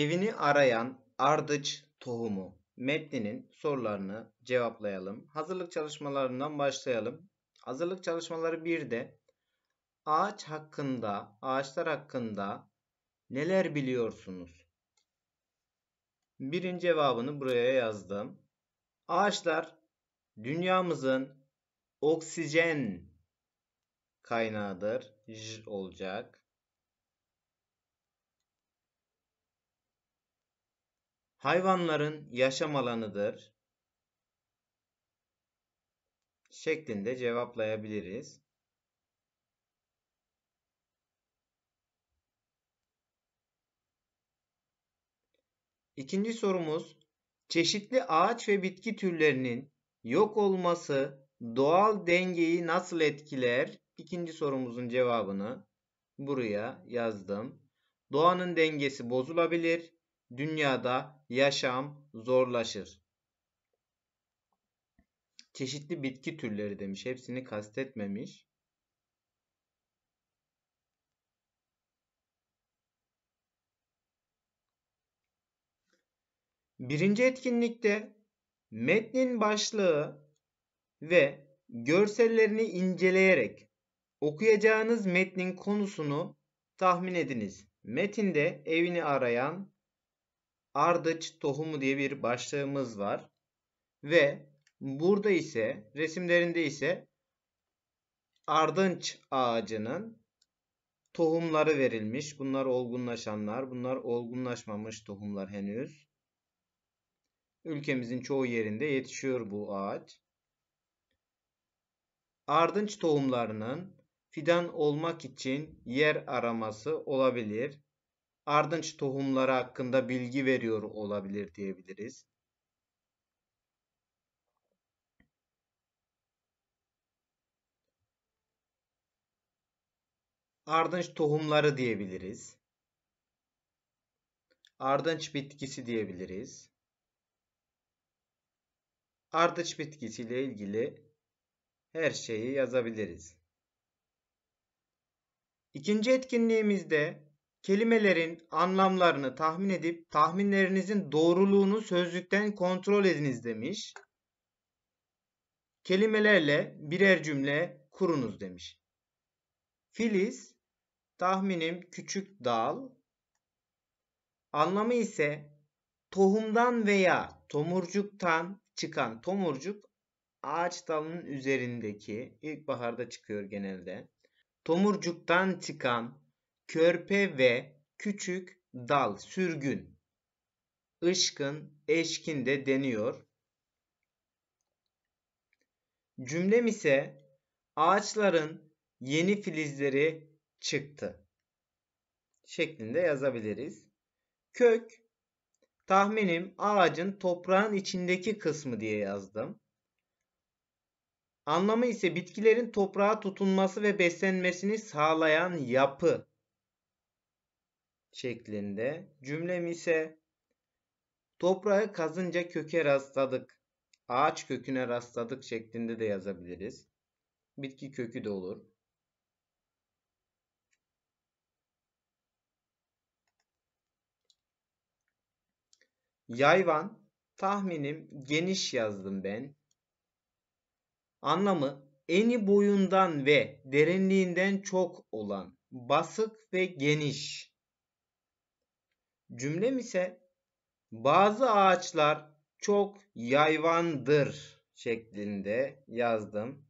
Evini arayan ardıç tohumu metninin sorularını cevaplayalım. Hazırlık çalışmalarından başlayalım. Hazırlık çalışmaları 1'de ağaç hakkında, ağaçlar hakkında neler biliyorsunuz? Birin cevabını buraya yazdım. Ağaçlar dünyamızın oksijen kaynağıdır. J olacak. hayvanların yaşam alanıdır şeklinde cevaplayabiliriz. İkinci sorumuz çeşitli ağaç ve bitki türlerinin yok olması doğal dengeyi nasıl etkiler? İkinci sorumuzun cevabını buraya yazdım. Doğanın dengesi bozulabilir dünyada yaşam zorlaşır. Çeşitli bitki türleri demiş. Hepsini kastetmemiş. Birinci etkinlikte metnin başlığı ve görsellerini inceleyerek okuyacağınız metnin konusunu tahmin ediniz. Metinde evini arayan ardıç tohumu diye bir başlığımız var. Ve burada ise resimlerinde ise ardınç ağacının tohumları verilmiş. Bunlar olgunlaşanlar, bunlar olgunlaşmamış tohumlar henüz. Ülkemizin çoğu yerinde yetişiyor bu ağaç. Ardınç tohumlarının fidan olmak için yer araması olabilir ardınç tohumları hakkında bilgi veriyor olabilir diyebiliriz. Ardınç tohumları diyebiliriz. Ardınç bitkisi diyebiliriz. Ardınç bitkisiyle ilgili her şeyi yazabiliriz. İkinci etkinliğimizde Kelimelerin anlamlarını tahmin edip tahminlerinizin doğruluğunu sözlükten kontrol ediniz demiş. Kelimelerle birer cümle kurunuz demiş. Filiz tahminim küçük dal. Anlamı ise tohumdan veya tomurcuktan çıkan tomurcuk ağaç dalının üzerindeki ilkbaharda çıkıyor genelde. Tomurcuktan çıkan körpe ve küçük dal sürgün. Işkın, eşkin de deniyor. Cümlem ise ağaçların yeni filizleri çıktı şeklinde yazabiliriz. Kök tahminim ağacın toprağın içindeki kısmı diye yazdım. Anlamı ise bitkilerin toprağa tutunması ve beslenmesini sağlayan yapı şeklinde. Cümlem ise toprağı kazınca köke rastladık, ağaç köküne rastladık şeklinde de yazabiliriz. Bitki kökü de olur. Yayvan tahminim geniş yazdım ben. Anlamı eni boyundan ve derinliğinden çok olan, basık ve geniş. Cümlem ise bazı ağaçlar çok yayvandır şeklinde yazdım.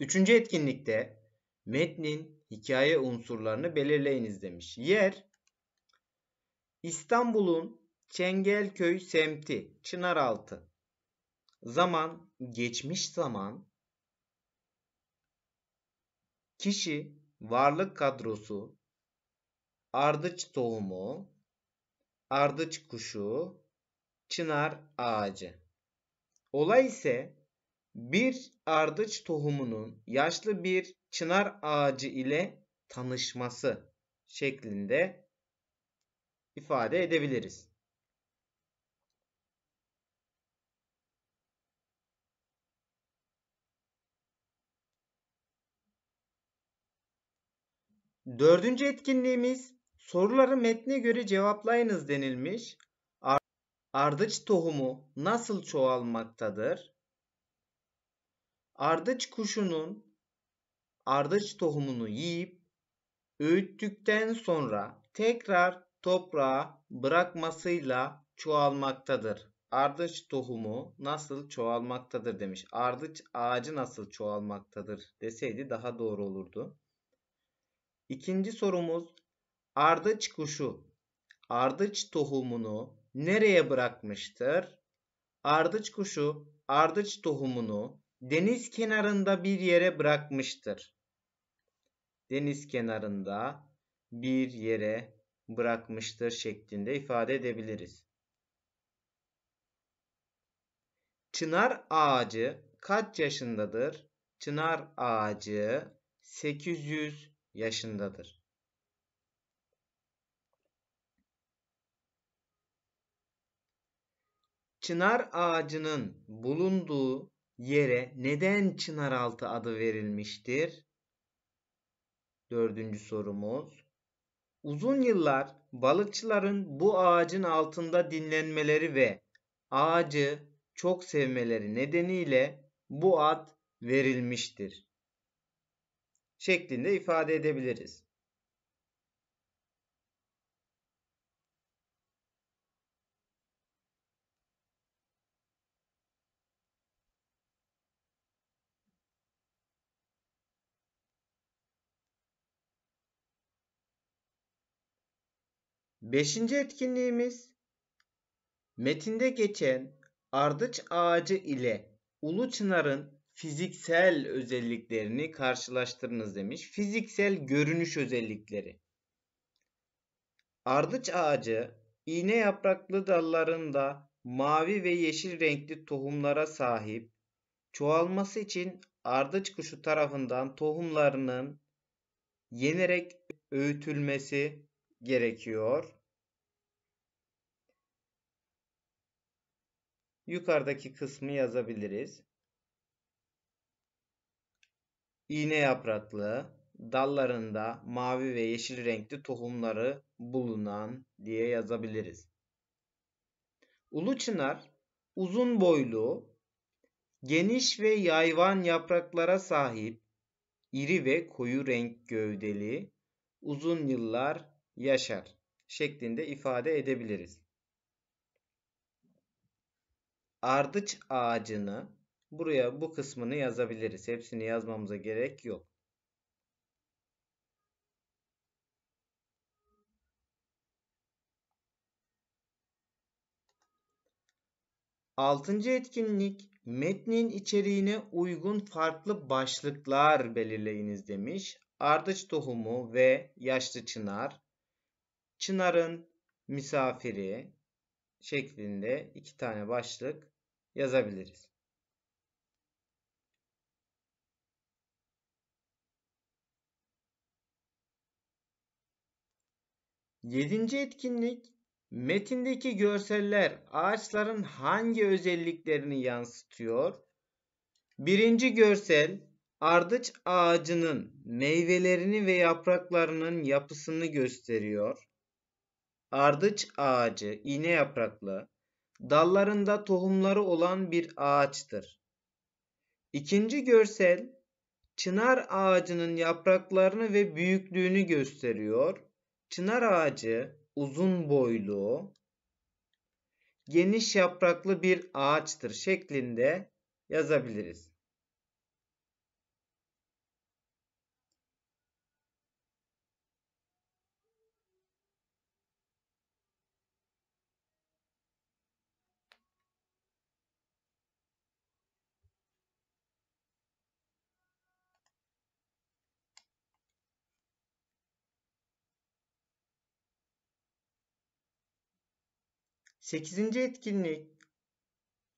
Üçüncü etkinlikte metnin hikaye unsurlarını belirleyiniz demiş. Yer İstanbul'un Çengelköy semti Çınaraltı Zaman, geçmiş zaman, kişi, varlık kadrosu, ardıç tohumu, ardıç kuşu, çınar ağacı. Olay ise bir ardıç tohumunun yaşlı bir çınar ağacı ile tanışması şeklinde ifade edebiliriz. Dördüncü etkinliğimiz soruları metne göre cevaplayınız denilmiş. Ardıç tohumu nasıl çoğalmaktadır? Ardıç kuşunun ardıç tohumunu yiyip öğüttükten sonra tekrar toprağa bırakmasıyla çoğalmaktadır. Ardıç tohumu nasıl çoğalmaktadır demiş. Ardıç ağacı nasıl çoğalmaktadır deseydi daha doğru olurdu. İkinci sorumuz ardıç kuşu ardıç tohumunu nereye bırakmıştır? Ardıç kuşu ardıç tohumunu deniz kenarında bir yere bırakmıştır. Deniz kenarında bir yere bırakmıştır şeklinde ifade edebiliriz. Çınar ağacı kaç yaşındadır? Çınar ağacı 800 yaşındadır. Çınar ağacının bulunduğu yere neden Çınaraltı adı verilmiştir? Dördüncü sorumuz. Uzun yıllar balıkçıların bu ağacın altında dinlenmeleri ve ağacı çok sevmeleri nedeniyle bu ad verilmiştir şeklinde ifade edebiliriz. Beşinci etkinliğimiz metinde geçen ardıç ağacı ile Ulu Çınar'ın fiziksel özelliklerini karşılaştırınız demiş. Fiziksel görünüş özellikleri. Ardıç ağacı iğne yapraklı dallarında mavi ve yeşil renkli tohumlara sahip. Çoğalması için ardıç kuşu tarafından tohumlarının yenerek öğütülmesi gerekiyor. Yukarıdaki kısmı yazabiliriz iğne yapraklı, dallarında mavi ve yeşil renkli tohumları bulunan diye yazabiliriz. Ulu çınar uzun boylu, geniş ve yayvan yapraklara sahip, iri ve koyu renk gövdeli, uzun yıllar yaşar şeklinde ifade edebiliriz. Ardıç ağacını Buraya bu kısmını yazabiliriz. Hepsini yazmamıza gerek yok. Altıncı etkinlik metnin içeriğine uygun farklı başlıklar belirleyiniz demiş. Ardıç tohumu ve yaşlı çınar, çınarın misafiri şeklinde iki tane başlık yazabiliriz. Yedinci etkinlik metindeki görseller ağaçların hangi özelliklerini yansıtıyor? Birinci görsel ardıç ağacının meyvelerini ve yapraklarının yapısını gösteriyor. Ardıç ağacı iğne yapraklı, dallarında tohumları olan bir ağaçtır. İkinci görsel çınar ağacının yapraklarını ve büyüklüğünü gösteriyor. Çınar ağacı uzun boylu, geniş yapraklı bir ağaçtır şeklinde yazabiliriz. 8. etkinlik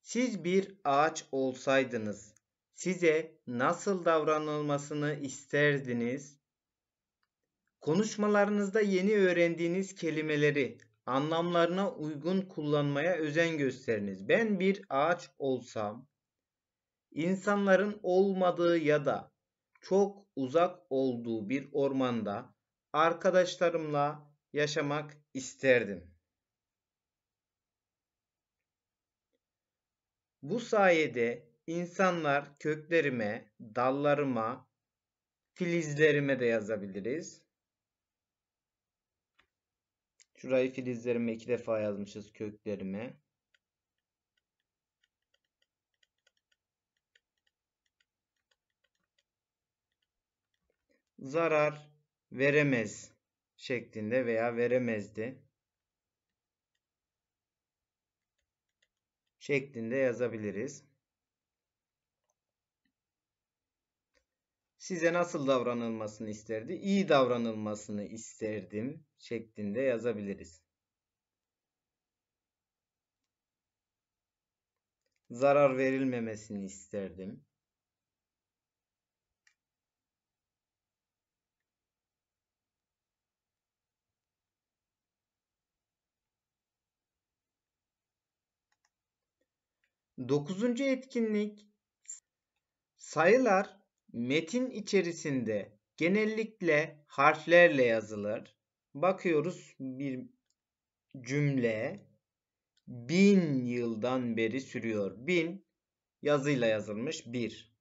Siz bir ağaç olsaydınız size nasıl davranılmasını isterdiniz? Konuşmalarınızda yeni öğrendiğiniz kelimeleri anlamlarına uygun kullanmaya özen gösteriniz. Ben bir ağaç olsam insanların olmadığı ya da çok uzak olduğu bir ormanda arkadaşlarımla yaşamak isterdim. Bu sayede insanlar köklerime, dallarıma, filizlerime de yazabiliriz. Şurayı filizlerime iki defa yazmışız köklerime. Zarar veremez şeklinde veya veremezdi. şeklinde yazabiliriz. Size nasıl davranılmasını isterdi? İyi davranılmasını isterdim şeklinde yazabiliriz. Zarar verilmemesini isterdim. Dokuzuncu etkinlik sayılar metin içerisinde genellikle harflerle yazılır. Bakıyoruz bir cümle bin yıldan beri sürüyor. Bin yazıyla yazılmış bir.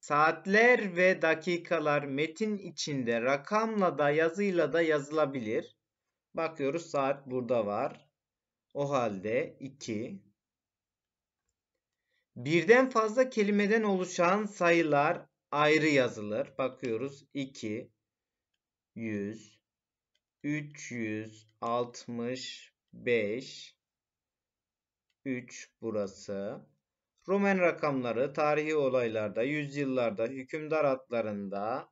Saatler ve dakikalar metin içinde rakamla da yazıyla da yazılabilir. Bakıyoruz saat burada var. O halde 2 Birden fazla kelimeden oluşan sayılar ayrı yazılır. Bakıyoruz 2, 100, 365, 3 burası. Roman rakamları tarihi olaylarda, yüzyıllarda, hükümdar adlarında,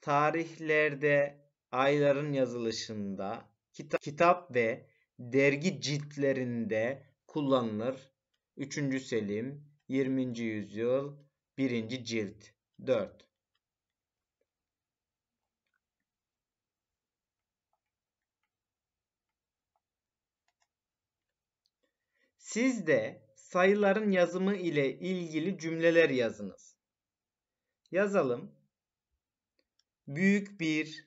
tarihlerde, ayların yazılışında, kitap, kitap ve dergi ciltlerinde kullanılır. 3. Selim 20. yüzyıl 1. cilt 4 Siz de sayıların yazımı ile ilgili cümleler yazınız. Yazalım. Büyük bir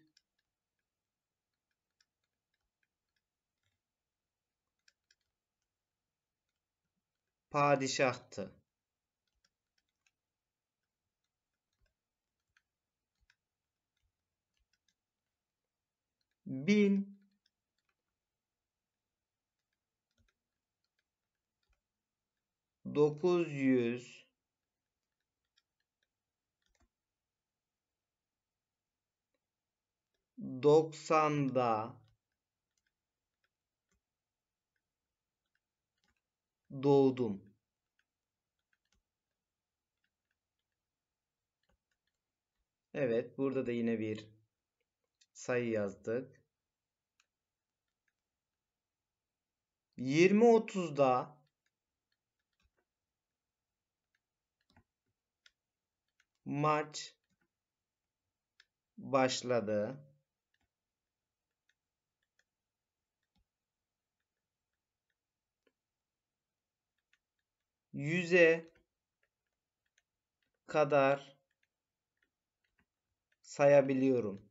padişahtı. Bin dokuz yüz doksanda doğdum. Evet, burada da yine bir sayı yazdık. 20.30'da maç başladı. 100'e kadar sayabiliyorum.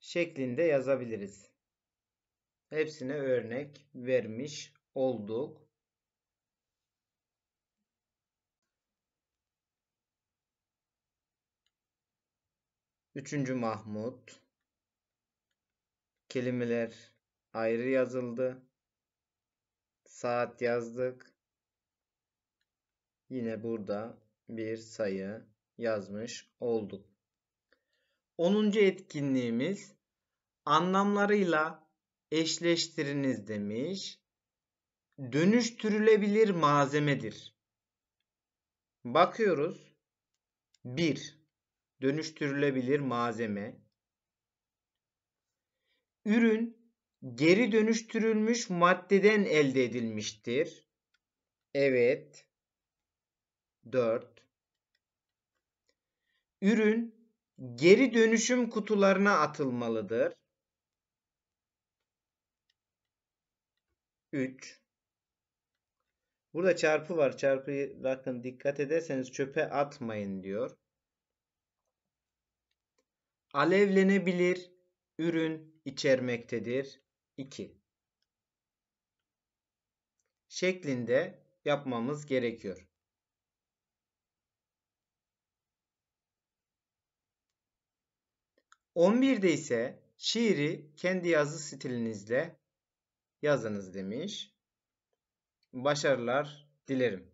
şeklinde yazabiliriz. Hepsine örnek vermiş olduk. 3. Mahmut kelimeler ayrı yazıldı. Saat yazdık. Yine burada bir sayı yazmış olduk. 10. etkinliğimiz anlamlarıyla eşleştiriniz demiş. Dönüştürülebilir malzemedir. Bakıyoruz. 1 dönüştürülebilir malzeme, ürün geri dönüştürülmüş maddeden elde edilmiştir. Evet. 4. Ürün geri dönüşüm kutularına atılmalıdır. 3. Burada çarpı var. Çarpı bakın dikkat ederseniz çöpe atmayın diyor alevlenebilir ürün içermektedir. 2 şeklinde yapmamız gerekiyor. On birde ise şiiri kendi yazı stilinizle yazınız demiş. Başarılar dilerim.